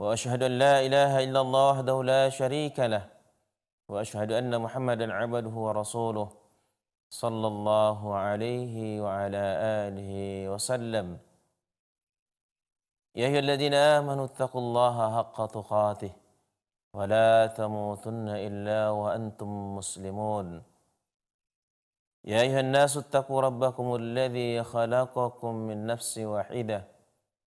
واشهد ان لا اله الا الله وحده لا شريك له واشهد ان محمدا عبده ورسوله صلى الله عليه وعلى اله وسلم يا ايها الذين امنوا اتقوا الله حق تقاته ولا تموتن الا وانتم مسلمون يا ايها الناس اتقوا ربكم الذي خلقكم من نفس واحده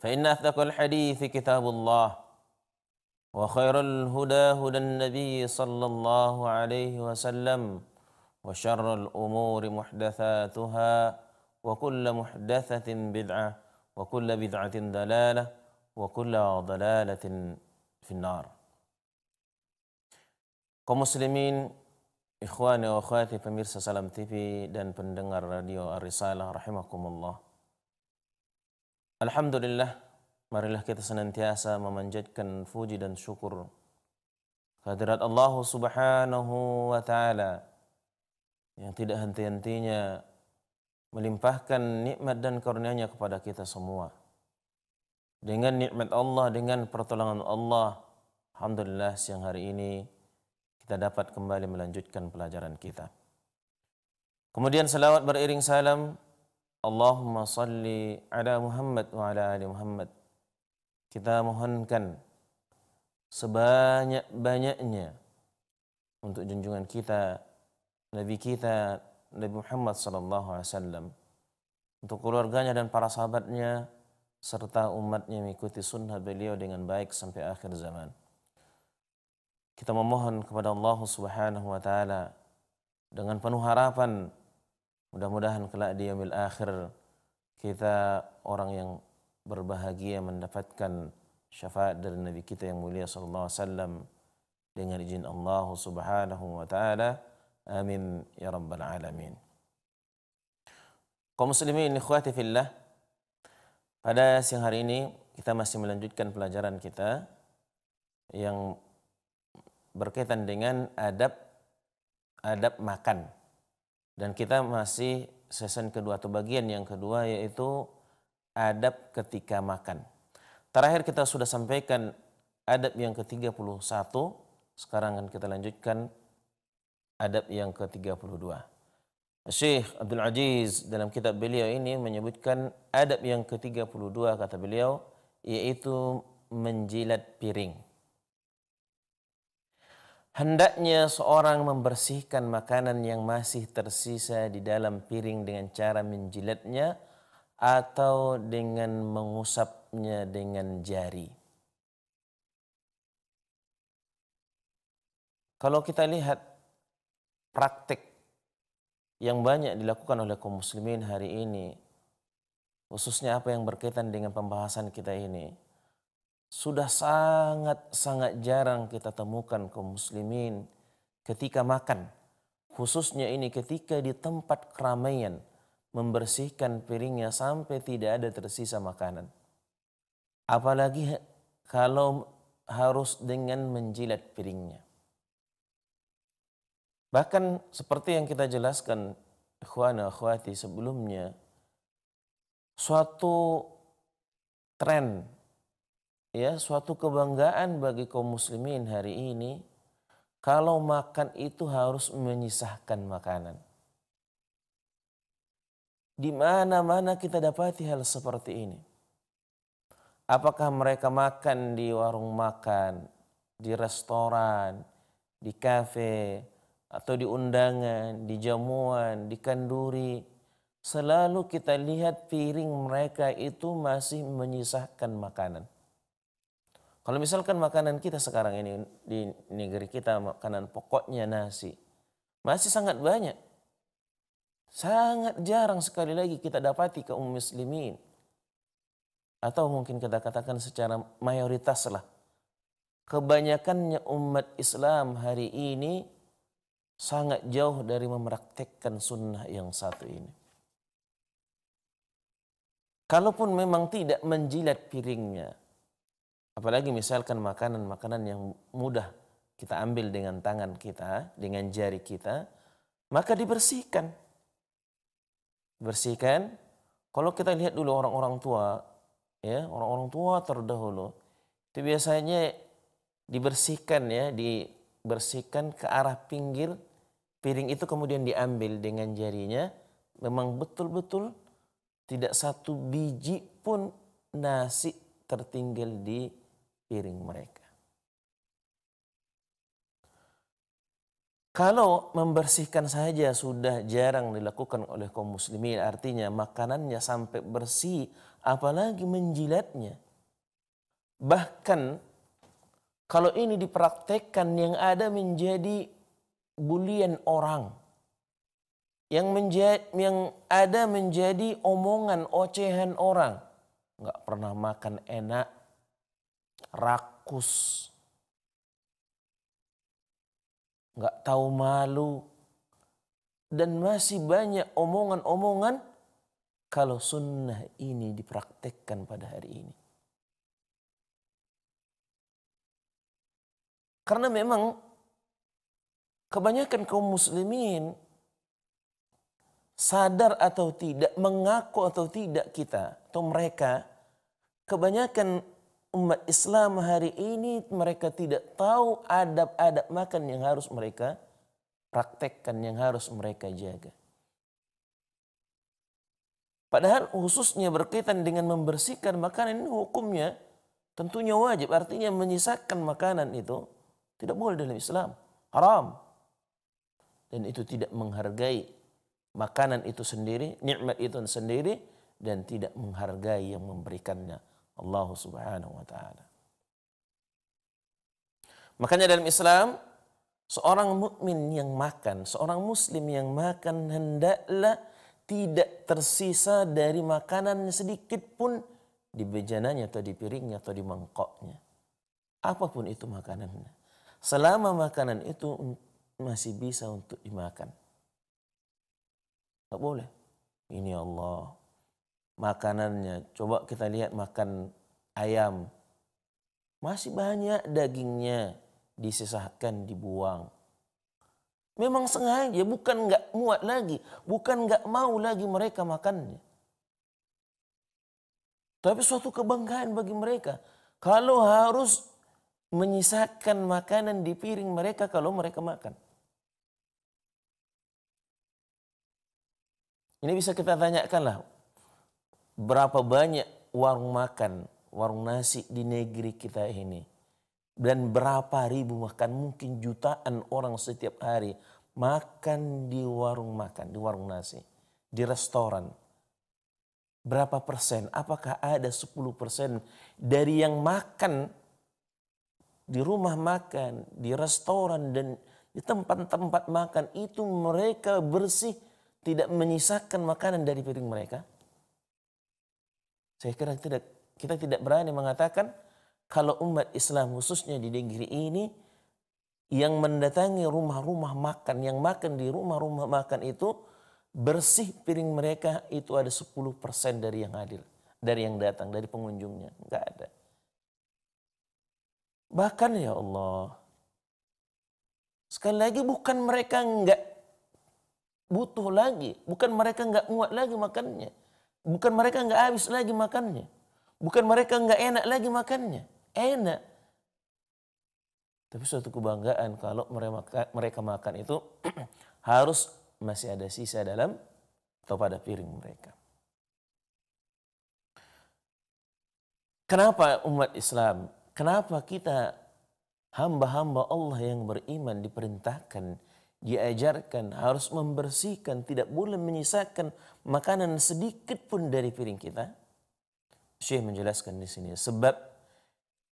فإن أثق الحديث كتاب الله وخير الهدى هدى النبي صلى الله عليه وسلم وشر الأمور محدثاتها وكل محدثة بدعة وكل بدعة ضلالة وكل ضلالة في النار كمسلمين إخواني wa akhwati pemirsa Salam TV dan بندنغر راديو الرسالة رحمكم الله Alhamdulillah, marilah kita senantiasa memanjatkan puji dan syukur kehadirat Allah Subhanahu wa taala yang tidak henti-hentinya melimpahkan nikmat dan karunia-Nya kepada kita semua. Dengan nikmat Allah, dengan pertolongan Allah, alhamdulillah siang hari ini kita dapat kembali melanjutkan pelajaran kita. Kemudian selawat beriring salam Allahumma salli ala Muhammad wa ala ali Muhammad. Kita mohonkan sebanyak-banyaknya untuk junjungan kita Nabi kita Nabi Muhammad sallallahu alaihi wasallam untuk keluarganya dan para sahabatnya serta umatnya mengikuti sunnah beliau dengan baik sampai akhir zaman. Kita memohon kepada Allah Subhanahu wa taala dengan penuh harapan Mudah-mudahan kelak di yaumil akhir kita orang yang berbahagia mendapatkan syafaat dari Nabi kita yang mulia sallallahu alaihi wasallam dengan izin Allah Subhanahu wa taala. Amin ya rabbal alamin. Kaum muslimin ikhwati fillah, pada siang hari ini kita masih melanjutkan pelajaran kita yang berkaitan dengan adab adab makan dan kita masih season kedua atau bagian yang kedua yaitu adab ketika makan. Terakhir kita sudah sampaikan adab yang ke-31, sekarang akan kita lanjutkan adab yang ke-32. Syekh Abdul Aziz dalam kitab beliau ini menyebutkan adab yang ke-32 kata beliau yaitu menjilat piring. Hendaknya seorang membersihkan makanan yang masih tersisa di dalam piring dengan cara menjilatnya atau dengan mengusapnya dengan jari. Kalau kita lihat praktik yang banyak dilakukan oleh kaum muslimin hari ini, khususnya apa yang berkaitan dengan pembahasan kita ini, sudah sangat-sangat jarang kita temukan kaum muslimin ketika makan. Khususnya ini ketika di tempat keramaian membersihkan piringnya sampai tidak ada tersisa makanan. Apalagi kalau harus dengan menjilat piringnya. Bahkan seperti yang kita jelaskan ikhwana akhwati sebelumnya, suatu tren ya suatu kebanggaan bagi kaum muslimin hari ini kalau makan itu harus menyisahkan makanan. Di mana-mana kita dapati hal seperti ini. Apakah mereka makan di warung makan, di restoran, di kafe, atau di undangan, di jamuan, di kanduri. Selalu kita lihat piring mereka itu masih menyisahkan makanan. Kalau misalkan makanan kita sekarang ini di negeri kita makanan pokoknya nasi masih sangat banyak. Sangat jarang sekali lagi kita dapati kaum muslimin. Atau mungkin kita katakan secara mayoritas lah. Kebanyakannya umat Islam hari ini sangat jauh dari mempraktekkan sunnah yang satu ini. Kalaupun memang tidak menjilat piringnya, Apalagi misalkan makanan-makanan yang mudah kita ambil dengan tangan kita, dengan jari kita, maka dibersihkan. Bersihkan. Kalau kita lihat dulu orang-orang tua, ya orang-orang tua terdahulu, itu biasanya dibersihkan ya, dibersihkan ke arah pinggir piring itu kemudian diambil dengan jarinya, memang betul-betul tidak satu biji pun nasi tertinggal di piring mereka. Kalau membersihkan saja sudah jarang dilakukan oleh kaum muslimin, artinya makanannya sampai bersih, apalagi menjilatnya. Bahkan kalau ini dipraktekkan yang ada menjadi bulian orang. Yang, menjadi, yang ada menjadi omongan, ocehan orang. Nggak pernah makan enak, rakus, nggak tahu malu, dan masih banyak omongan-omongan kalau sunnah ini dipraktekkan pada hari ini. Karena memang kebanyakan kaum muslimin sadar atau tidak, mengaku atau tidak kita atau mereka, kebanyakan umat Islam hari ini mereka tidak tahu adab-adab makan yang harus mereka praktekkan, yang harus mereka jaga. Padahal khususnya berkaitan dengan membersihkan makanan ini hukumnya tentunya wajib. Artinya menyisakan makanan itu tidak boleh dalam Islam. Haram. Dan itu tidak menghargai makanan itu sendiri, nikmat itu sendiri dan tidak menghargai yang memberikannya. Allah Subhanahu wa taala. Makanya dalam Islam seorang mukmin yang makan, seorang muslim yang makan hendaklah tidak tersisa dari makanan sedikit pun di bejananya atau di piringnya atau di mangkoknya. Apapun itu makanannya. Selama makanan itu masih bisa untuk dimakan. Tak boleh. Ini Allah, makanannya. Coba kita lihat makan ayam. Masih banyak dagingnya disisahkan, dibuang. Memang sengaja, bukan nggak muat lagi. Bukan nggak mau lagi mereka makannya. Tapi suatu kebanggaan bagi mereka. Kalau harus menyisakan makanan di piring mereka kalau mereka makan. Ini bisa kita tanyakan lah berapa banyak warung makan, warung nasi di negeri kita ini. Dan berapa ribu makan, mungkin jutaan orang setiap hari makan di warung makan, di warung nasi, di restoran. Berapa persen? Apakah ada 10 persen dari yang makan di rumah makan, di restoran dan di tempat-tempat makan itu mereka bersih tidak menyisakan makanan dari piring mereka? Saya kira tidak kita tidak berani mengatakan kalau umat Islam khususnya di negeri ini yang mendatangi rumah-rumah makan, yang makan di rumah-rumah makan itu bersih piring mereka itu ada 10% dari yang hadir, dari yang datang, dari pengunjungnya. Enggak ada. Bahkan ya Allah, sekali lagi bukan mereka enggak butuh lagi, bukan mereka enggak muat lagi makannya. Bukan mereka nggak habis lagi makannya. Bukan mereka nggak enak lagi makannya. Enak. Tapi suatu kebanggaan kalau mereka, mereka makan itu harus masih ada sisa dalam atau pada piring mereka. Kenapa umat Islam? Kenapa kita hamba-hamba Allah yang beriman diperintahkan diajarkan harus membersihkan, tidak boleh menyisakan makanan sedikit pun dari piring kita. Syekh menjelaskan di sini sebab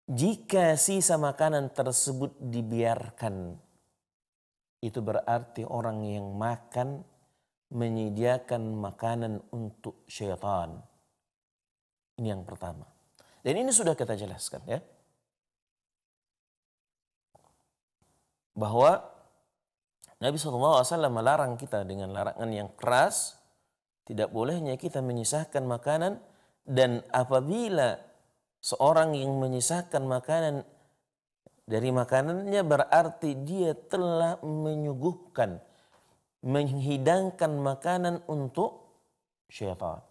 jika sisa makanan tersebut dibiarkan itu berarti orang yang makan menyediakan makanan untuk syaitan. Ini yang pertama. Dan ini sudah kita jelaskan ya. Bahwa Nabi SAW melarang kita dengan larangan yang keras, tidak bolehnya kita menyisahkan makanan dan apabila seorang yang menyisahkan makanan dari makanannya berarti dia telah menyuguhkan, menghidangkan makanan untuk syaitan.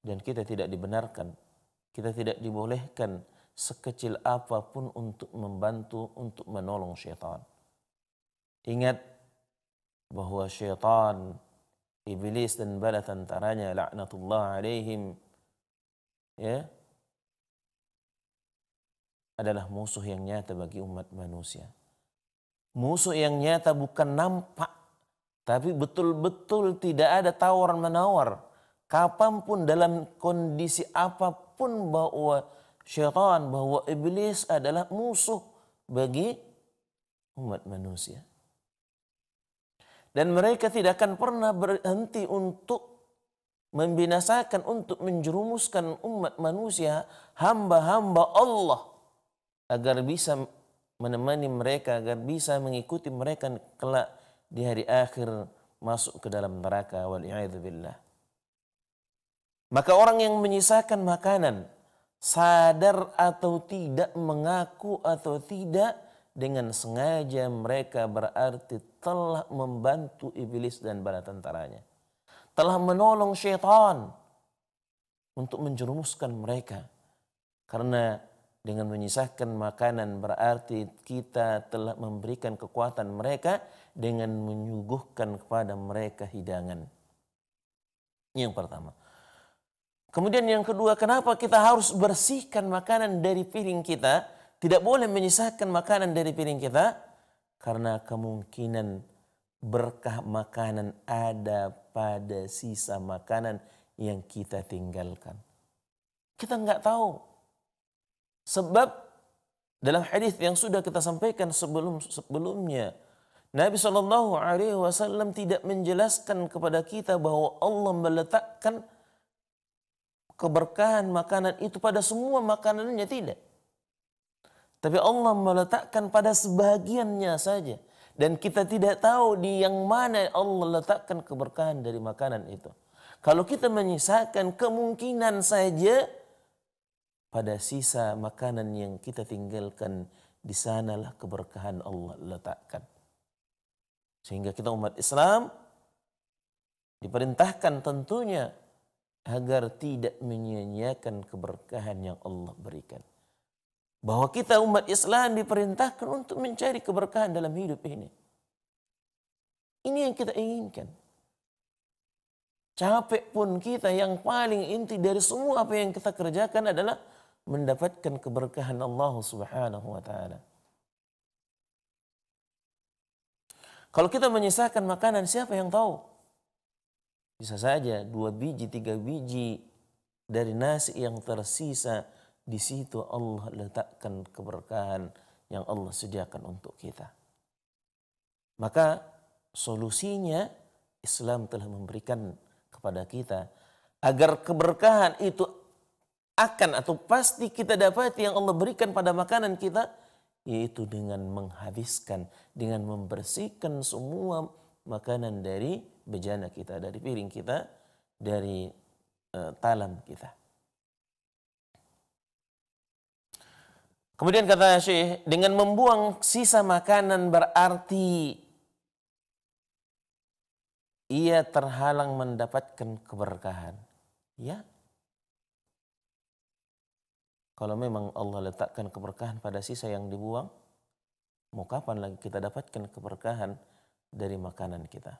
Dan kita tidak dibenarkan, kita tidak dibolehkan sekecil apapun untuk membantu, untuk menolong syaitan. Ingat bahwa syaitan, iblis dan bala tentaranya laknatullah alaihim ya adalah musuh yang nyata bagi umat manusia. Musuh yang nyata bukan nampak, tapi betul-betul tidak ada tawar-menawar. Kapanpun dalam kondisi apapun bahwa syaitan, bahwa iblis adalah musuh bagi umat manusia. Dan mereka tidak akan pernah berhenti untuk membinasakan, untuk menjerumuskan umat manusia, hamba-hamba Allah. Agar bisa menemani mereka, agar bisa mengikuti mereka kelak di hari akhir masuk ke dalam neraka. Wal'i'adzubillah. Maka orang yang menyisakan makanan, sadar atau tidak, mengaku atau tidak, dengan sengaja mereka berarti telah membantu iblis dan bala tentaranya. Telah menolong syaitan untuk menjerumuskan mereka. Karena dengan menyisahkan makanan berarti kita telah memberikan kekuatan mereka dengan menyuguhkan kepada mereka hidangan. Yang pertama. Kemudian yang kedua, kenapa kita harus bersihkan makanan dari piring kita? Tidak boleh menyisakan makanan dari piring kita karena kemungkinan berkah makanan ada pada sisa makanan yang kita tinggalkan. Kita nggak tahu. Sebab dalam hadis yang sudah kita sampaikan sebelum sebelumnya, Nabi Shallallahu Alaihi Wasallam tidak menjelaskan kepada kita bahwa Allah meletakkan keberkahan makanan itu pada semua makanannya tidak. Tapi Allah meletakkan pada sebagiannya saja. Dan kita tidak tahu di yang mana Allah letakkan keberkahan dari makanan itu. Kalau kita menyisakan kemungkinan saja pada sisa makanan yang kita tinggalkan di sanalah keberkahan Allah letakkan. Sehingga kita umat Islam diperintahkan tentunya agar tidak menyia-nyiakan keberkahan yang Allah berikan bahwa kita umat Islam diperintahkan untuk mencari keberkahan dalam hidup ini. Ini yang kita inginkan. Capek pun kita yang paling inti dari semua apa yang kita kerjakan adalah mendapatkan keberkahan Allah Subhanahu wa taala. Kalau kita menyisakan makanan siapa yang tahu? Bisa saja dua biji, tiga biji dari nasi yang tersisa di situ Allah letakkan keberkahan yang Allah sediakan untuk kita. Maka solusinya Islam telah memberikan kepada kita agar keberkahan itu akan atau pasti kita dapati yang Allah berikan pada makanan kita yaitu dengan menghabiskan dengan membersihkan semua makanan dari bejana kita dari piring kita dari uh, talam kita Kemudian kata Syekh, dengan membuang sisa makanan berarti ia terhalang mendapatkan keberkahan. Ya. Kalau memang Allah letakkan keberkahan pada sisa yang dibuang, mau kapan lagi kita dapatkan keberkahan dari makanan kita?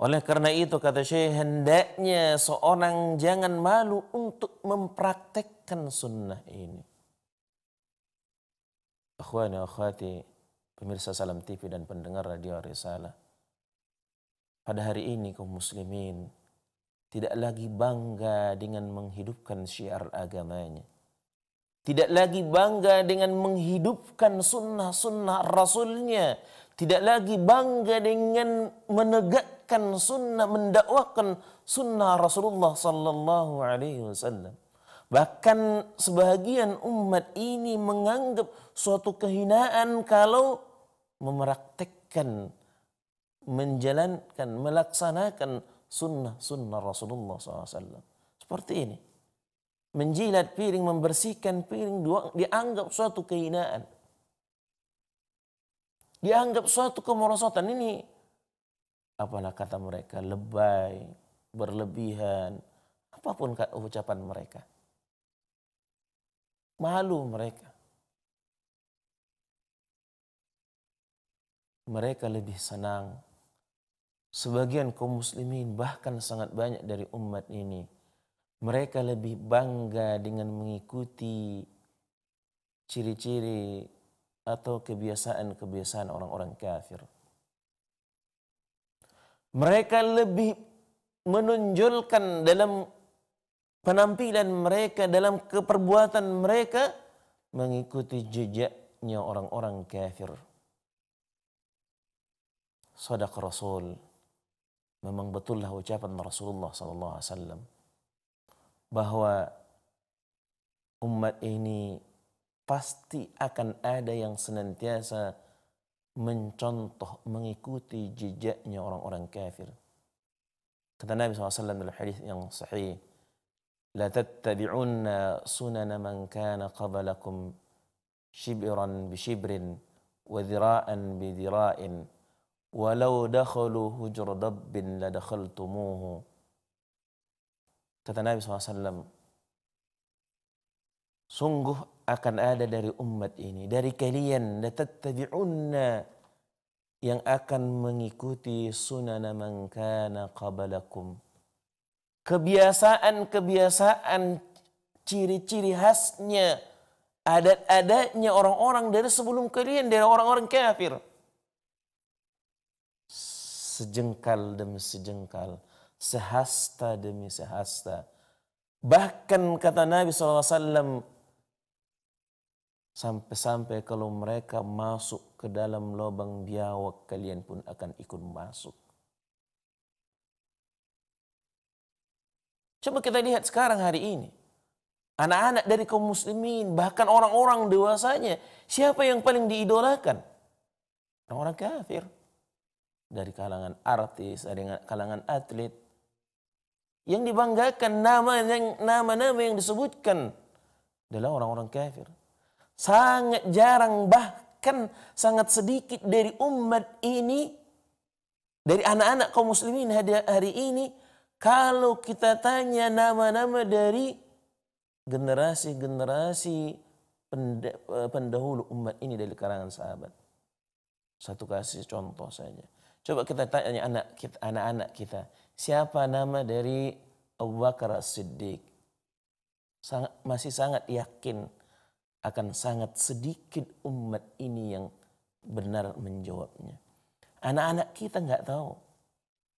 Oleh karena itu kata Syekh hendaknya seorang jangan malu untuk mempraktekkan sunnah ini. Akhwani akhwati pemirsa Salam TV dan pendengar Radio Risalah. Pada hari ini kaum muslimin tidak lagi bangga dengan menghidupkan syiar agamanya. Tidak lagi bangga dengan menghidupkan sunnah-sunnah Rasulnya. Tidak lagi bangga dengan menegakkan sunnah, mendakwakan sunnah Rasulullah Sallallahu Alaihi Wasallam. Bahkan sebahagian umat ini menganggap suatu kehinaan kalau memeraktekkan, menjalankan, melaksanakan sunnah-sunnah Rasulullah SAW. Seperti ini. Menjilat piring, membersihkan piring dianggap suatu kehinaan. Dianggap suatu kemerosotan. Ini apalah kata mereka, lebay, berlebihan, apapun ucapan mereka. Malu mereka. Mereka lebih senang. Sebagian kaum muslimin bahkan sangat banyak dari umat ini. Mereka lebih bangga dengan mengikuti ciri-ciri atau kebiasaan-kebiasaan orang-orang kafir. Mereka lebih menonjolkan dalam penampilan mereka, dalam keperbuatan mereka mengikuti jejaknya orang-orang kafir. Sadaq Rasul. Memang betullah ucapan Rasulullah sallallahu alaihi wasallam bahwa umat ini pasti akan ada yang senantiasa mencontoh, mengikuti jejaknya orang-orang kafir. Kata Nabi SAW dalam hadis yang sahih, لتتبعن سنن من كان قبلكم شبرا بشبر وذراء بذراء ولو دخلوا هجر دب لدخلتموه kata Nabi SAW sungguh akan ada dari umat ini dari kalian latattabi'unna yang akan mengikuti sunana man kana qabalakum. kebiasaan-kebiasaan ciri-ciri khasnya adat-adatnya orang-orang dari sebelum kalian dari orang-orang kafir sejengkal demi sejengkal sehasta demi sehasta bahkan kata Nabi SAW sampai-sampai kalau mereka masuk ke dalam lubang biawak kalian pun akan ikut masuk Coba kita lihat sekarang hari ini. Anak-anak dari kaum muslimin, bahkan orang-orang dewasanya, siapa yang paling diidolakan? Orang-orang kafir. Dari kalangan artis, dari kalangan atlet. Yang dibanggakan nama yang nama-nama yang disebutkan adalah orang-orang kafir. Sangat jarang bahkan sangat sedikit dari umat ini dari anak-anak kaum muslimin hari ini kalau kita tanya nama-nama dari generasi-generasi eh, pendahulu umat ini dari karangan sahabat. Satu kasih contoh saja. Coba kita tanya anak kita, anak-anak kita, siapa nama dari Abu Bakar siddiq Sangat, masih sangat yakin akan sangat sedikit umat ini yang benar menjawabnya. Anak-anak kita nggak tahu.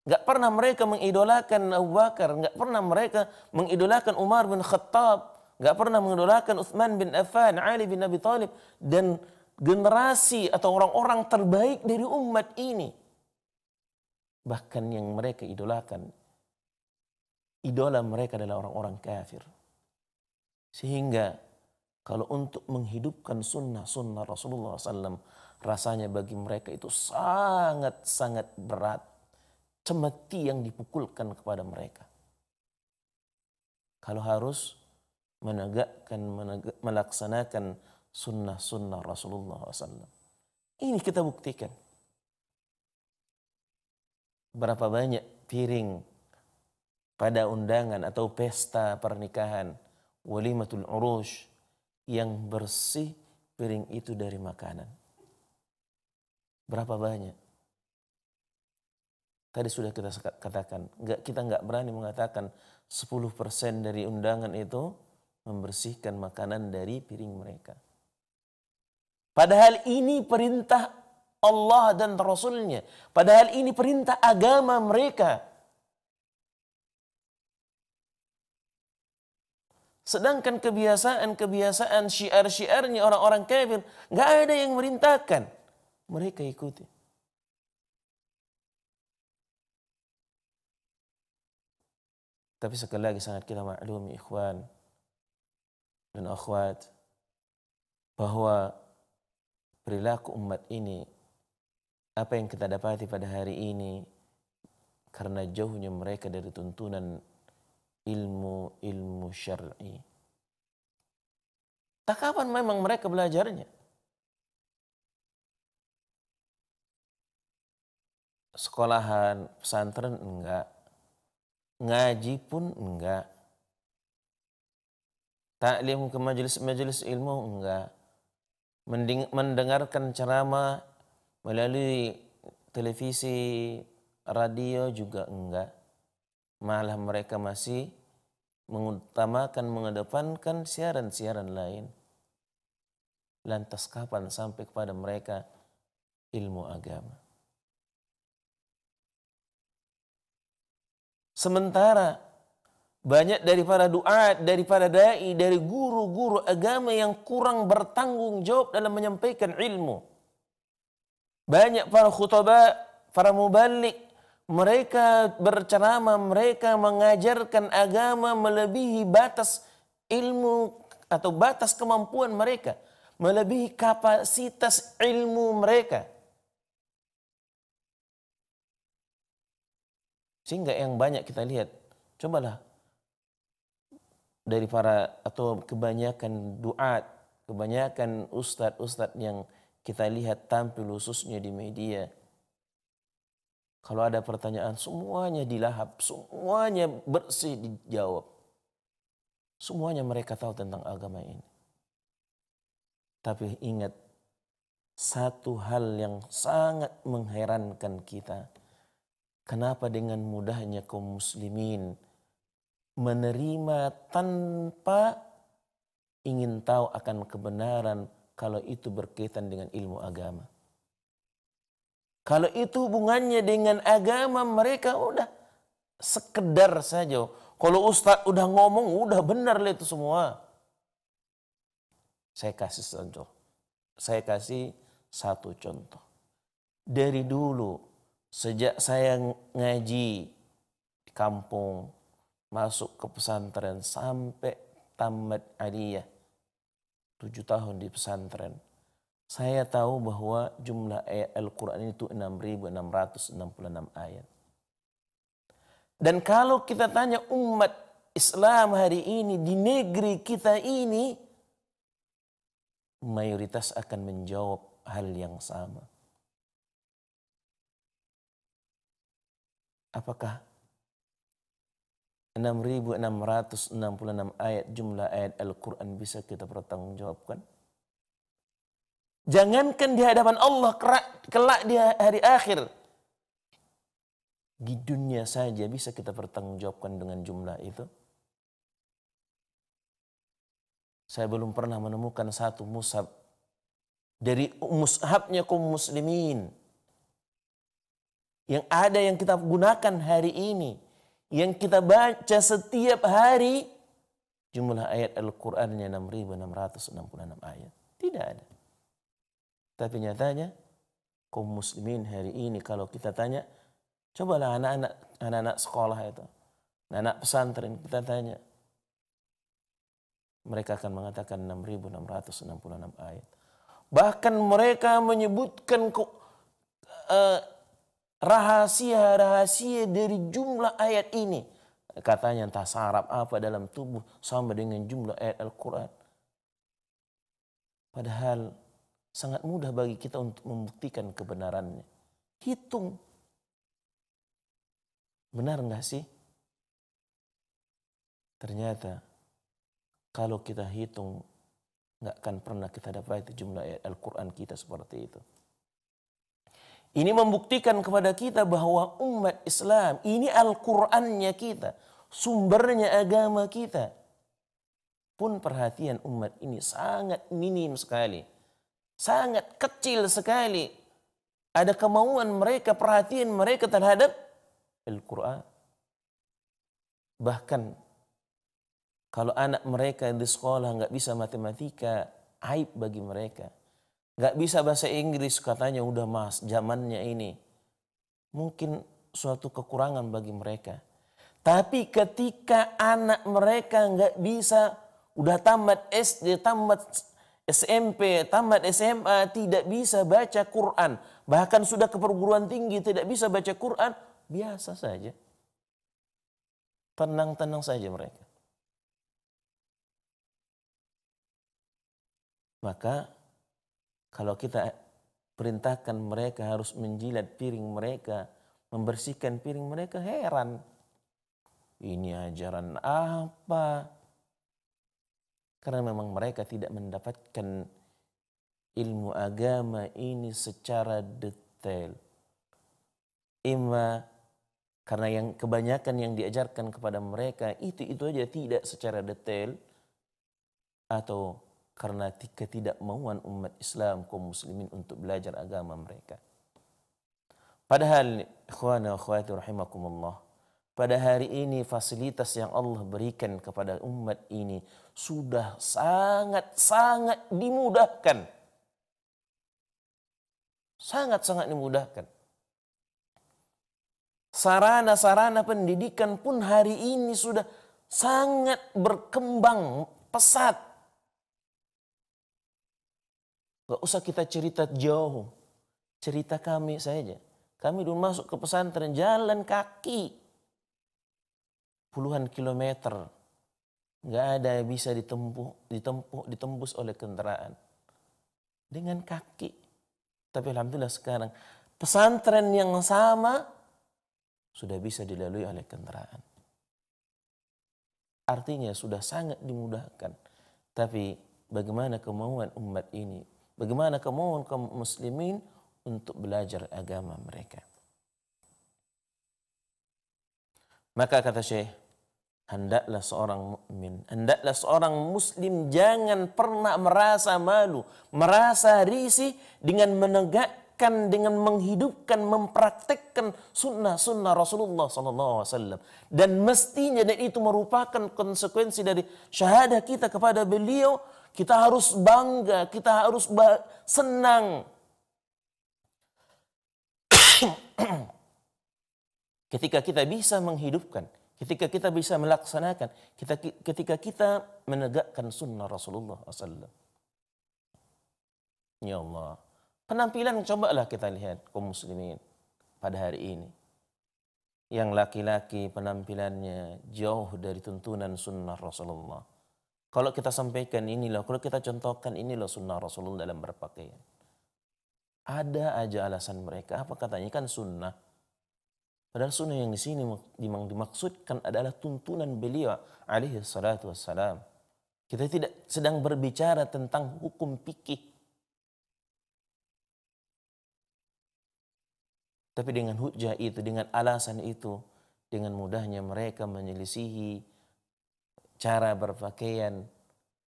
Gak pernah mereka mengidolakan Abu Bakar, gak pernah mereka mengidolakan Umar bin Khattab, gak pernah mengidolakan Uthman bin Affan, Ali bin Abi Thalib dan generasi atau orang-orang terbaik dari umat ini. Bahkan yang mereka idolakan, idola mereka adalah orang-orang kafir. Sehingga kalau untuk menghidupkan sunnah-sunnah Rasulullah SAW, rasanya bagi mereka itu sangat-sangat berat cemeti yang dipukulkan kepada mereka. Kalau harus menegakkan, melaksanakan sunnah-sunnah Rasulullah SAW. Ini kita buktikan. Berapa banyak piring pada undangan atau pesta pernikahan, walimatul urus yang bersih piring itu dari makanan. Berapa banyak? Tadi sudah kita katakan, nggak kita nggak berani mengatakan 10% dari undangan itu membersihkan makanan dari piring mereka. Padahal ini perintah Allah dan Rasulnya. Padahal ini perintah agama mereka. Sedangkan kebiasaan-kebiasaan syiar-syiarnya orang-orang kafir nggak ada yang merintahkan. Mereka ikuti. Tapi sekali lagi sangat kita maklumi ikhwan dan akhwat bahwa perilaku umat ini apa yang kita dapati pada hari ini karena jauhnya mereka dari tuntunan ilmu-ilmu syar'i. Tak kapan memang mereka belajarnya. Sekolahan, pesantren enggak ngaji pun enggak taklim ke majelis-majelis ilmu enggak Mending, mendengarkan ceramah melalui televisi radio juga enggak malah mereka masih mengutamakan mengedepankan siaran-siaran lain lantas kapan sampai kepada mereka ilmu agama Sementara banyak dari para duat, dari para dai, dari guru-guru agama yang kurang bertanggung jawab dalam menyampaikan ilmu. Banyak para khutbah, para mubalik, mereka berceramah, mereka mengajarkan agama melebihi batas ilmu atau batas kemampuan mereka, melebihi kapasitas ilmu mereka. Sehingga yang banyak kita lihat, cobalah dari para atau kebanyakan doa, kebanyakan ustadz-ustadz yang kita lihat tampil khususnya di media. Kalau ada pertanyaan, semuanya dilahap, semuanya bersih dijawab. Semuanya mereka tahu tentang agama ini. Tapi ingat, satu hal yang sangat mengherankan kita – Kenapa dengan mudahnya kaum muslimin menerima tanpa ingin tahu akan kebenaran kalau itu berkaitan dengan ilmu agama. Kalau itu hubungannya dengan agama mereka udah sekedar saja. Kalau Ustadz udah ngomong udah benar lah itu semua. Saya kasih contoh. Saya kasih satu contoh. Dari dulu Sejak saya ngaji di kampung, masuk ke pesantren sampai tamat aliyah. Tujuh tahun di pesantren. Saya tahu bahwa jumlah ayat Al-Quran itu 6.666 ayat. Dan kalau kita tanya umat Islam hari ini di negeri kita ini, mayoritas akan menjawab hal yang sama. Apakah 6666 ayat jumlah ayat Al-Quran bisa kita pertanggungjawabkan? Jangankan di hadapan Allah kelak di hari akhir. Di dunia saja bisa kita pertanggungjawabkan dengan jumlah itu. Saya belum pernah menemukan satu mushab dari mushabnya kaum muslimin yang ada yang kita gunakan hari ini, yang kita baca setiap hari, jumlah ayat Al-Qur'annya 6666 ayat. Tidak ada. Tapi nyatanya kaum muslimin hari ini kalau kita tanya, cobalah anak-anak anak-anak sekolah itu, anak pesantren kita tanya. Mereka akan mengatakan 6666 ayat. Bahkan mereka menyebutkan uh, rahasia-rahasia dari jumlah ayat ini. Katanya entah sarap apa dalam tubuh sama dengan jumlah ayat Al-Quran. Padahal sangat mudah bagi kita untuk membuktikan kebenarannya. Hitung. Benar nggak sih? Ternyata kalau kita hitung nggak akan pernah kita dapat jumlah ayat Al-Quran kita seperti itu. Ini membuktikan kepada kita bahwa umat Islam ini Al-Qur'annya kita, sumbernya agama kita. Pun perhatian umat ini sangat minim sekali. Sangat kecil sekali. Ada kemauan mereka, perhatian mereka terhadap Al-Qur'an. Bahkan kalau anak mereka di sekolah nggak bisa matematika, aib bagi mereka Gak bisa bahasa Inggris katanya udah mas zamannya ini. Mungkin suatu kekurangan bagi mereka. Tapi ketika anak mereka nggak bisa udah tamat SD, tamat SMP, tamat SMA, tidak bisa baca Quran. Bahkan sudah ke perguruan tinggi tidak bisa baca Quran, biasa saja. Tenang-tenang saja mereka. Maka kalau kita perintahkan mereka harus menjilat piring mereka, membersihkan piring mereka, heran. Ini ajaran apa? Karena memang mereka tidak mendapatkan ilmu agama ini secara detail. Ima karena yang kebanyakan yang diajarkan kepada mereka itu itu aja tidak secara detail atau karena ketidakmauan umat Islam kaum muslimin untuk belajar agama mereka. Padahal ikhwana akhwati rahimakumullah pada hari ini fasilitas yang Allah berikan kepada umat ini sudah sangat-sangat dimudahkan. Sangat-sangat dimudahkan. Sarana-sarana pendidikan pun hari ini sudah sangat berkembang pesat Gak usah kita cerita jauh. Cerita kami saja. Kami dulu masuk ke pesantren jalan kaki. Puluhan kilometer. Gak ada yang bisa ditempuh, ditempuh, ditembus oleh kendaraan. Dengan kaki. Tapi Alhamdulillah sekarang pesantren yang sama sudah bisa dilalui oleh kendaraan. Artinya sudah sangat dimudahkan. Tapi bagaimana kemauan umat ini Bagaimana kemauan kaum muslimin untuk belajar agama mereka. Maka kata Syekh, hendaklah seorang mukmin, hendaklah seorang muslim jangan pernah merasa malu, merasa risih dengan menegakkan dengan menghidupkan, mempraktekkan sunnah-sunnah Rasulullah SAW. Dan mestinya dan itu merupakan konsekuensi dari syahadah kita kepada beliau kita harus bangga, kita harus senang. ketika kita bisa menghidupkan, ketika kita bisa melaksanakan, kita, ketika kita menegakkan sunnah Rasulullah SAW. Ya Allah, penampilan cobalah kita lihat kaum muslimin pada hari ini. Yang laki-laki penampilannya jauh dari tuntunan sunnah Rasulullah kalau kita sampaikan ini loh, kalau kita contohkan ini loh sunnah Rasulullah dalam berpakaian. Ada aja alasan mereka, apa katanya kan sunnah. Padahal sunnah yang di sini dimaksudkan adalah tuntunan beliau alaihi salatu wassalam. Kita tidak sedang berbicara tentang hukum fikih. Tapi dengan hujah itu, dengan alasan itu, dengan mudahnya mereka menyelisihi, cara berpakaian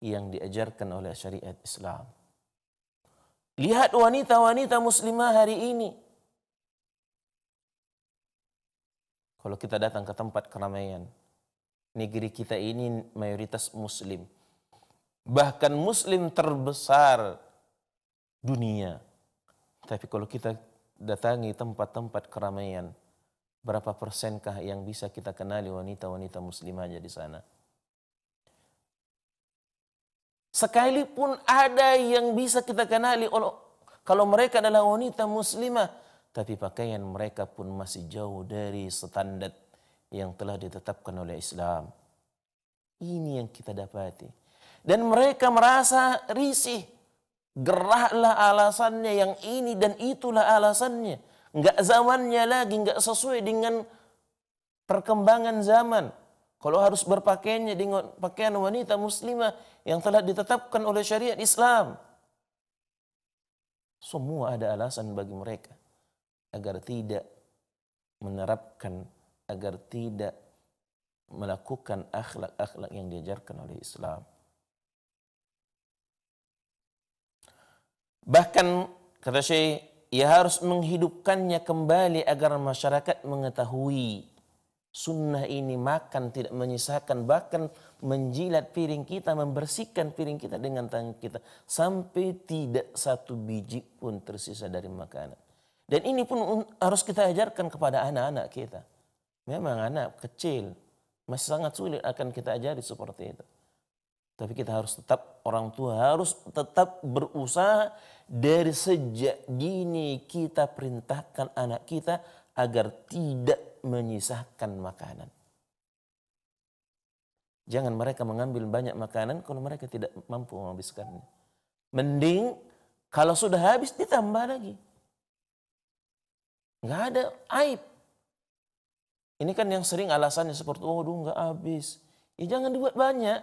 yang diajarkan oleh syariat Islam. Lihat wanita-wanita muslimah hari ini. Kalau kita datang ke tempat keramaian, negeri kita ini mayoritas muslim. Bahkan muslim terbesar dunia. Tapi kalau kita datangi tempat-tempat keramaian, berapa persenkah yang bisa kita kenali wanita-wanita Muslimah aja di sana? Sekalipun ada yang bisa kita kenali kalau mereka adalah wanita muslimah, tapi pakaian mereka pun masih jauh dari standar yang telah ditetapkan oleh Islam. Ini yang kita dapati. Dan mereka merasa risih. Gerahlah alasannya yang ini dan itulah alasannya. Enggak zamannya lagi, enggak sesuai dengan perkembangan zaman. Kalau harus berpakaiannya dengan pakaian wanita muslimah yang telah ditetapkan oleh syariat Islam. Semua ada alasan bagi mereka agar tidak menerapkan, agar tidak melakukan akhlak-akhlak yang diajarkan oleh Islam. Bahkan kata Syekh, ia harus menghidupkannya kembali agar masyarakat mengetahui sunnah ini makan tidak menyisakan bahkan menjilat piring kita membersihkan piring kita dengan tangan kita sampai tidak satu biji pun tersisa dari makanan dan ini pun harus kita ajarkan kepada anak-anak kita memang anak kecil masih sangat sulit akan kita ajari seperti itu tapi kita harus tetap orang tua harus tetap berusaha dari sejak dini kita perintahkan anak kita agar tidak menyisahkan makanan. Jangan mereka mengambil banyak makanan kalau mereka tidak mampu menghabiskannya. Mending kalau sudah habis ditambah lagi. Gak ada aib. Ini kan yang sering alasannya seperti, oh aduh habis. Ya jangan dibuat banyak.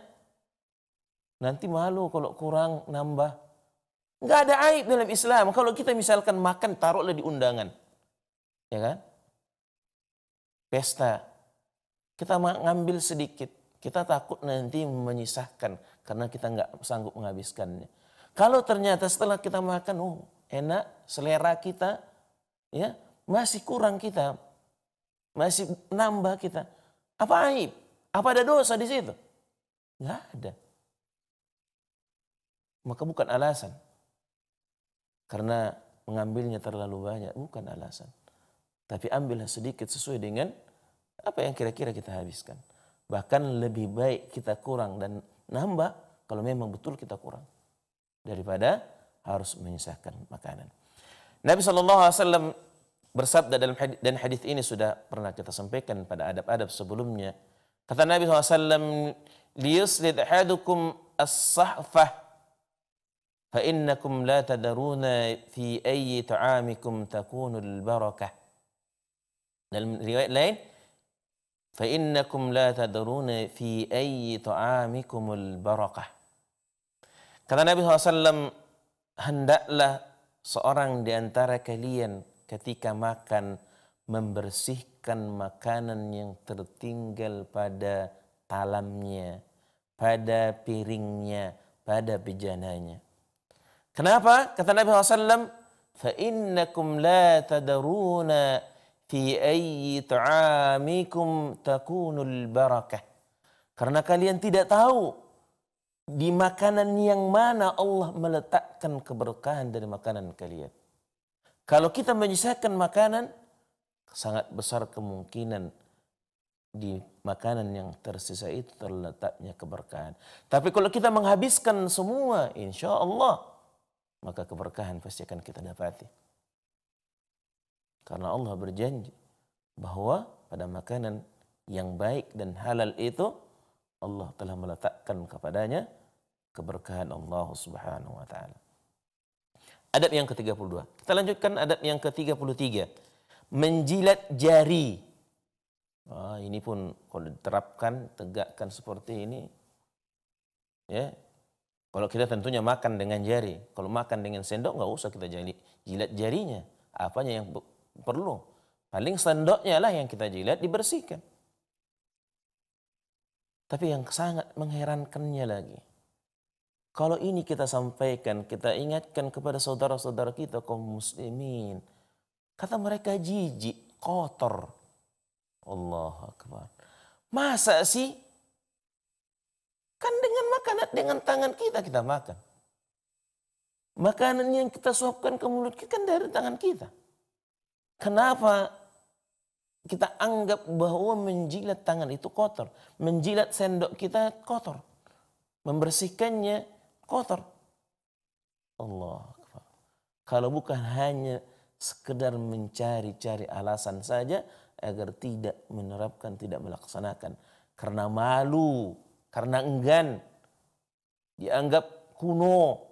Nanti malu kalau kurang nambah. Gak ada aib dalam Islam. Kalau kita misalkan makan taruhlah di undangan. Ya kan? pesta. Kita ngambil sedikit, kita takut nanti menyisahkan karena kita nggak sanggup menghabiskannya. Kalau ternyata setelah kita makan, oh enak, selera kita, ya masih kurang kita, masih nambah kita. Apa aib? Apa ada dosa di situ? Nggak ada. Maka bukan alasan. Karena mengambilnya terlalu banyak, bukan alasan. Tapi ambillah sedikit sesuai dengan apa yang kira-kira kita habiskan. Bahkan lebih baik kita kurang dan nambah kalau memang betul kita kurang. Daripada harus menyisahkan makanan. Nabi SAW bersabda dalam hadith, dan hadis ini sudah pernah kita sampaikan pada adab-adab sebelumnya. Kata Nabi SAW, liyuslid hadukum as-sahfah fa innakum la tadaruna fi ayyi ta'amikum takunul barakah. Dalam riwayat lain, فَإِنَّكُمْ لَا fi فِي أَيِّ al الْبَرَقَةِ Kata Nabi SAW, hendaklah seorang di antara kalian ketika makan membersihkan makanan yang tertinggal pada talamnya, pada piringnya, pada bejananya. Kenapa? Kata Nabi SAW, فَإِنَّكُمْ لَا تَدَرُونَ fi ayyi ta'amikum takunul barakah. Karena kalian tidak tahu di makanan yang mana Allah meletakkan keberkahan dari makanan kalian. Kalau kita menyisakan makanan, sangat besar kemungkinan di makanan yang tersisa itu terletaknya keberkahan. Tapi kalau kita menghabiskan semua, insya Allah, maka keberkahan pasti akan kita dapati. Karena Allah berjanji bahwa pada makanan yang baik dan halal itu Allah telah meletakkan kepadanya keberkahan Allah Subhanahu wa taala. Adab yang ke-32. Kita lanjutkan adab yang ke-33. Menjilat jari. Wah, ini pun kalau diterapkan, tegakkan seperti ini. Ya. Kalau kita tentunya makan dengan jari. Kalau makan dengan sendok nggak usah kita jilat jarinya. Apanya yang Perlu. Paling sendoknya lah yang kita jilat dibersihkan. Tapi yang sangat mengherankannya lagi. Kalau ini kita sampaikan, kita ingatkan kepada saudara-saudara kita kaum muslimin. Kata mereka jijik, kotor. Allah Akbar. Masa sih? Kan dengan makanan, dengan tangan kita kita makan. Makanan yang kita suapkan ke mulut kita kan dari tangan kita. Kenapa kita anggap bahwa menjilat tangan itu kotor, menjilat sendok kita kotor, membersihkannya kotor. Allah Kalau bukan hanya sekedar mencari-cari alasan saja agar tidak menerapkan, tidak melaksanakan. Karena malu, karena enggan, dianggap kuno.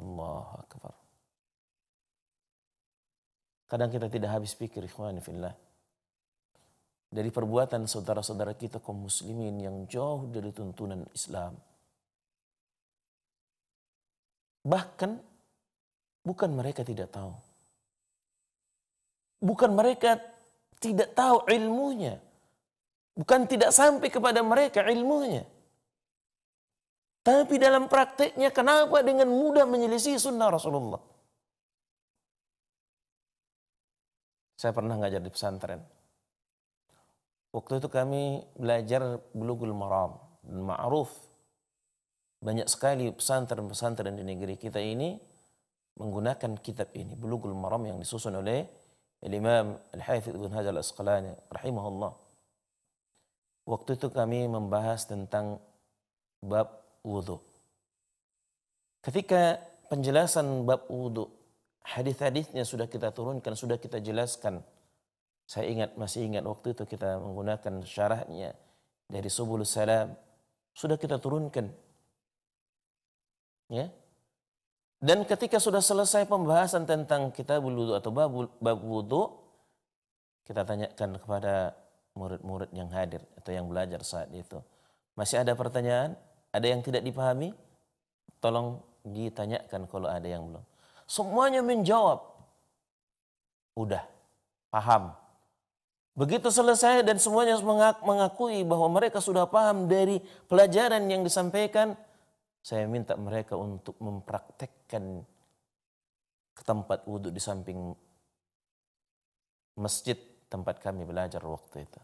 Allah Kadang kita tidak habis pikir, ikhwan fillah. Dari perbuatan saudara-saudara kita kaum muslimin yang jauh dari tuntunan Islam. Bahkan bukan mereka tidak tahu. Bukan mereka tidak tahu ilmunya. Bukan tidak sampai kepada mereka ilmunya. Tapi dalam prakteknya kenapa dengan mudah menyelisih sunnah Rasulullah. Saya pernah ngajar di pesantren. Waktu itu kami belajar Bulughul Maram dan Ma'ruf. Banyak sekali pesantren-pesantren di negeri kita ini menggunakan kitab ini, Bulughul Maram yang disusun oleh Al-Imam Al-Hafidh Ibn Hajar Al-Asqalani rahimahullah. Waktu itu kami membahas tentang bab wudhu. Ketika penjelasan bab wudhu Hadis-hadisnya sudah kita turunkan, sudah kita jelaskan. Saya ingat, masih ingat waktu itu kita menggunakan syarahnya dari Subul Salam. Sudah kita turunkan. Ya. Dan ketika sudah selesai pembahasan tentang kita wudu atau bab, bab wudu kita tanyakan kepada murid-murid yang hadir atau yang belajar saat itu. Masih ada pertanyaan? Ada yang tidak dipahami? Tolong ditanyakan kalau ada yang belum. Semuanya menjawab. Udah, paham. Begitu selesai dan semuanya mengakui bahwa mereka sudah paham dari pelajaran yang disampaikan, saya minta mereka untuk mempraktekkan ke tempat wudhu di samping masjid tempat kami belajar waktu itu.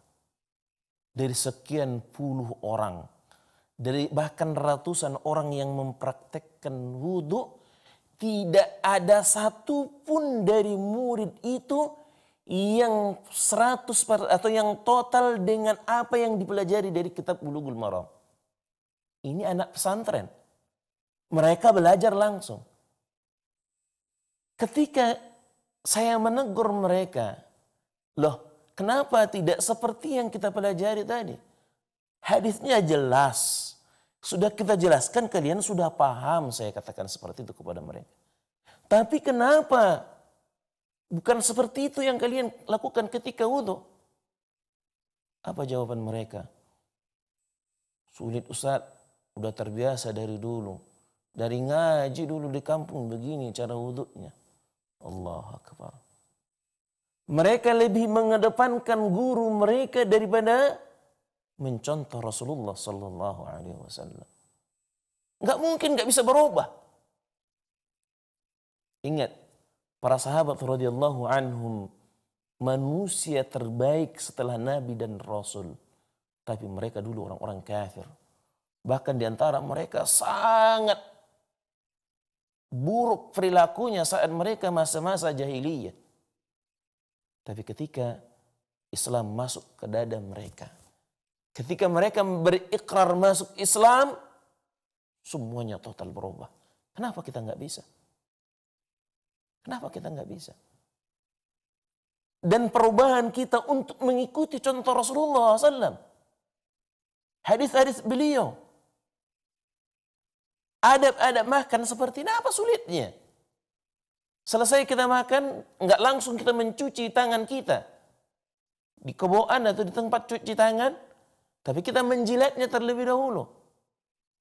Dari sekian puluh orang, dari bahkan ratusan orang yang mempraktekkan wudhu, tidak ada satupun dari murid itu yang 100 atau yang total dengan apa yang dipelajari dari kitab Bulughul Maram. Ini anak pesantren. Mereka belajar langsung. Ketika saya menegur mereka, loh kenapa tidak seperti yang kita pelajari tadi? Hadisnya jelas. Sudah kita jelaskan kalian sudah paham saya katakan seperti itu kepada mereka. Tapi kenapa bukan seperti itu yang kalian lakukan ketika wudhu? Apa jawaban mereka? Sulit Ustaz, udah terbiasa dari dulu. Dari ngaji dulu di kampung begini cara wudhunya. Allah Akbar. Mereka lebih mengedepankan guru mereka daripada mencontoh Rasulullah Sallallahu Alaihi Wasallam. Nggak mungkin nggak bisa berubah. Ingat, para sahabat radhiyallahu anhum manusia terbaik setelah Nabi dan Rasul. Tapi mereka dulu orang-orang kafir. Bahkan diantara mereka sangat buruk perilakunya saat mereka masa-masa jahiliyah. Tapi ketika Islam masuk ke dada mereka, Ketika mereka berikrar masuk Islam, semuanya total berubah. Kenapa kita nggak bisa? Kenapa kita nggak bisa? Dan perubahan kita untuk mengikuti contoh Rasulullah SAW. Hadis-hadis beliau. Adab-adab makan seperti ini apa sulitnya? Selesai kita makan, nggak langsung kita mencuci tangan kita. Di keboan atau di tempat cuci tangan, tapi kita menjilatnya terlebih dahulu.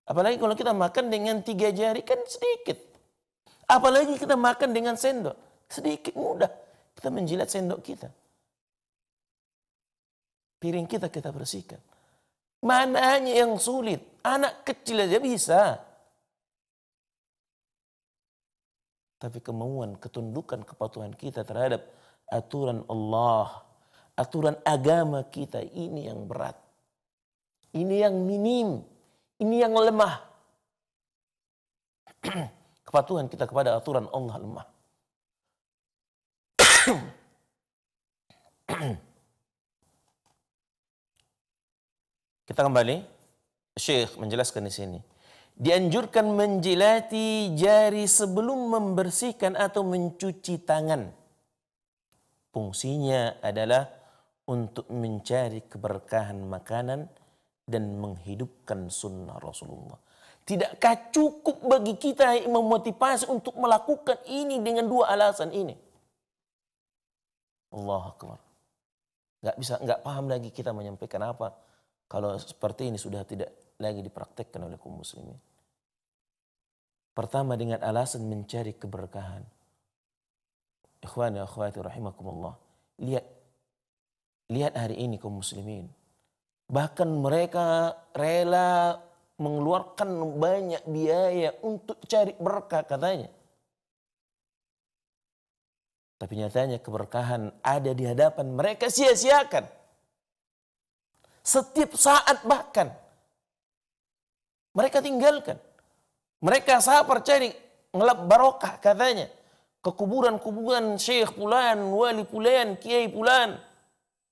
Apalagi kalau kita makan dengan tiga jari kan sedikit. Apalagi kita makan dengan sendok. Sedikit mudah. Kita menjilat sendok kita. Piring kita kita bersihkan. Mana hanya yang sulit. Anak kecil aja bisa. Tapi kemauan, ketundukan, kepatuhan kita terhadap aturan Allah. Aturan agama kita ini yang berat ini yang minim, ini yang lemah. Kepatuhan kita kepada aturan Allah lemah. kita kembali. Syekh menjelaskan di sini. Dianjurkan menjilati jari sebelum membersihkan atau mencuci tangan. Fungsinya adalah untuk mencari keberkahan makanan dan menghidupkan sunnah Rasulullah. Tidakkah cukup bagi kita yang memotivasi untuk melakukan ini dengan dua alasan ini? Allah Akbar. Gak bisa, gak paham lagi kita menyampaikan apa. Kalau seperti ini sudah tidak lagi dipraktekkan oleh kaum muslimin. Pertama dengan alasan mencari keberkahan. Ikhwan akhwati rahimakumullah. Lihat lihat hari ini kaum muslimin Bahkan mereka rela mengeluarkan banyak biaya untuk cari berkah katanya. Tapi nyatanya keberkahan ada di hadapan mereka sia-siakan. Setiap saat bahkan. Mereka tinggalkan. Mereka sabar cari ngelap barokah katanya. kekuburan kuburan-kuburan syekh pulan, wali pulan, kiai pulan.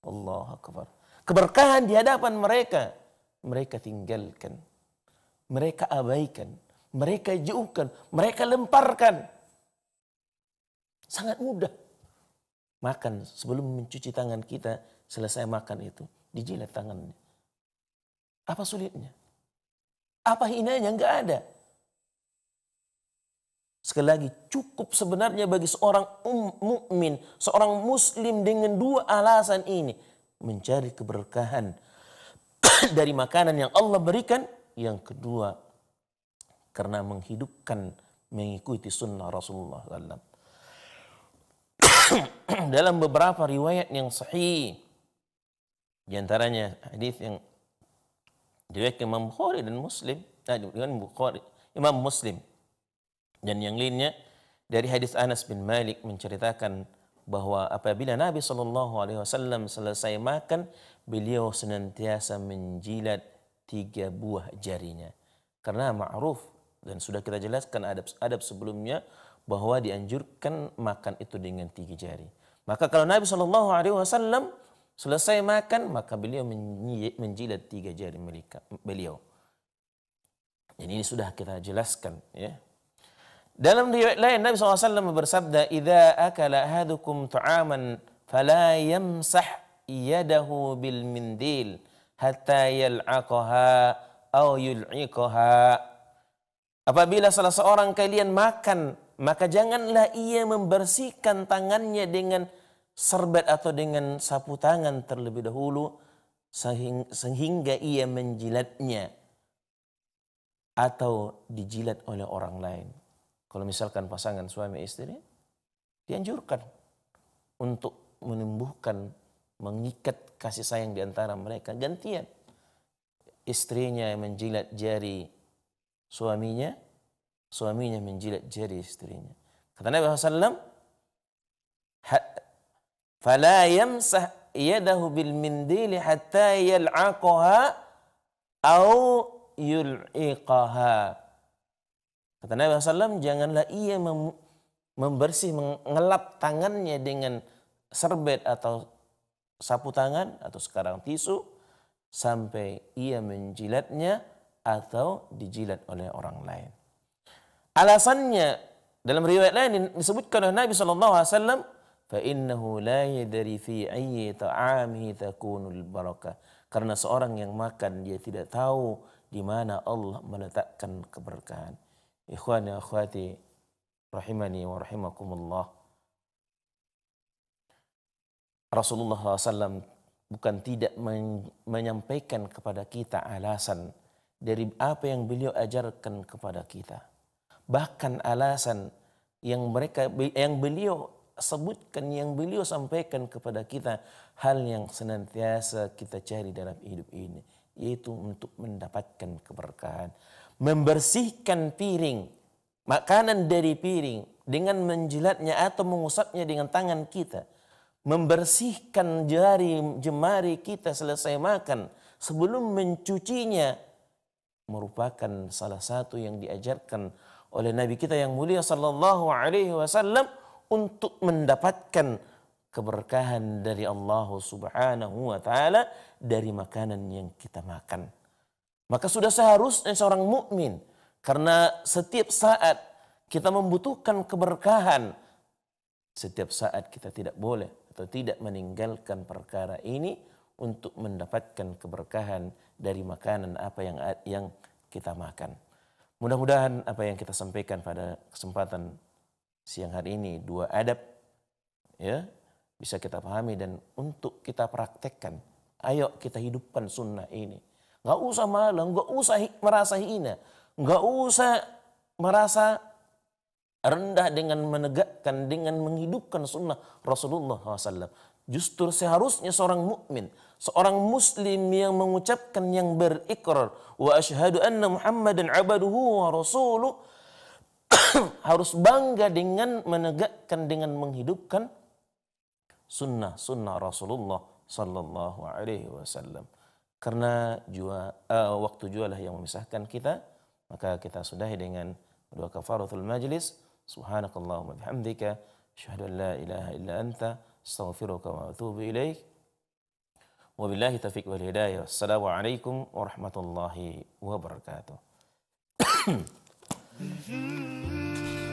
Allah Akbar keberkahan di hadapan mereka, mereka tinggalkan, mereka abaikan, mereka jauhkan, mereka lemparkan. Sangat mudah. Makan sebelum mencuci tangan kita, selesai makan itu, dijilat tangan, Apa sulitnya? Apa hinanya? Enggak ada. Sekali lagi, cukup sebenarnya bagi seorang um, mukmin, seorang muslim dengan dua alasan ini mencari keberkahan dari makanan yang Allah berikan. Yang kedua, karena menghidupkan mengikuti sunnah Rasulullah SAW. Dalam beberapa riwayat yang sahih, di antaranya hadis yang diriwayatkan Imam Bukhari dan Muslim, nah, Imam Bukhari, Imam Muslim dan yang lainnya dari hadis Anas bin Malik menceritakan bahwa apabila Nabi Shallallahu Alaihi Wasallam selesai makan, beliau senantiasa menjilat tiga buah jarinya. Karena ma'ruf dan sudah kita jelaskan adab-adab sebelumnya bahwa dianjurkan makan itu dengan tiga jari. Maka kalau Nabi Shallallahu Alaihi Wasallam selesai makan, maka beliau menjilat tiga jari mereka beliau. Jadi ini sudah kita jelaskan ya dalam riwayat lain Nabi SAW bersabda, "Idza akala ahadukum ta'aman fala yamsah yadahu bil mindil hatta yal'aqaha aw yul'iqaha." Apabila salah seorang kalian makan, maka janganlah ia membersihkan tangannya dengan serbet atau dengan sapu tangan terlebih dahulu sehingga ia menjilatnya atau dijilat oleh orang lain. Kalau misalkan pasangan suami istri, dianjurkan untuk menumbuhkan, mengikat kasih sayang di antara mereka. Gantian. Istrinya menjilat jari suaminya, suaminya menjilat jari istrinya. Kata Nabi Wasallam, فَلَا يَمْسَحْ يَدَهُ بِالْمِنْدِيلِ حَتَّى يَلْعَقُهَا أَوْ يُلْعِقَهَا Kata Nabi SAW, janganlah ia mem membersih, mengelap tangannya dengan serbet atau sapu tangan atau sekarang tisu sampai ia menjilatnya atau dijilat oleh orang lain. Alasannya dalam riwayat lain disebutkan oleh Nabi Shallallahu Alaihi Wasallam, فَإِنَّهُ لَا يَدَرِي فِي أَيِّ تَعَامِهِ تَكُونُ الْبَرَكَةِ Karena seorang yang makan dia tidak tahu di mana Allah meletakkan keberkahan. Ikhwani akhwati rahimani wa rahimakumullah. Rasulullah SAW bukan tidak men menyampaikan kepada kita alasan dari apa yang beliau ajarkan kepada kita. Bahkan alasan yang mereka yang beliau sebutkan yang beliau sampaikan kepada kita hal yang senantiasa kita cari dalam hidup ini yaitu untuk mendapatkan keberkahan membersihkan piring, makanan dari piring dengan menjilatnya atau mengusapnya dengan tangan kita. Membersihkan jari jemari kita selesai makan sebelum mencucinya merupakan salah satu yang diajarkan oleh Nabi kita yang mulia sallallahu alaihi wasallam untuk mendapatkan keberkahan dari Allah Subhanahu wa taala dari makanan yang kita makan. Maka sudah seharusnya seorang mukmin karena setiap saat kita membutuhkan keberkahan. Setiap saat kita tidak boleh atau tidak meninggalkan perkara ini untuk mendapatkan keberkahan dari makanan apa yang yang kita makan. Mudah-mudahan apa yang kita sampaikan pada kesempatan siang hari ini dua adab ya bisa kita pahami dan untuk kita praktekkan. Ayo kita hidupkan sunnah ini. Nggak usah malu, nggak usah merasa hina. Nggak usah merasa rendah dengan menegakkan, dengan menghidupkan sunnah Rasulullah SAW. Justru seharusnya seorang mukmin, seorang muslim yang mengucapkan yang berikrar wa asyhadu anna Muhammadan abaduhu wa rasuluh harus bangga dengan menegakkan dengan menghidupkan sunnah sunnah Rasulullah sallallahu alaihi wasallam. Karena jua, uh, waktu jua lah yang memisahkan kita, maka kita sudahi dengan doa kafaratul majlis. Subhanakallahumma bihamdika, syahadu la ilaha illa anta, astaghfiruka wa atubu ilaih. Wabillahi taufiq wal hidayah. Wassalamualaikum warahmatullahi wabarakatuh. Hmm.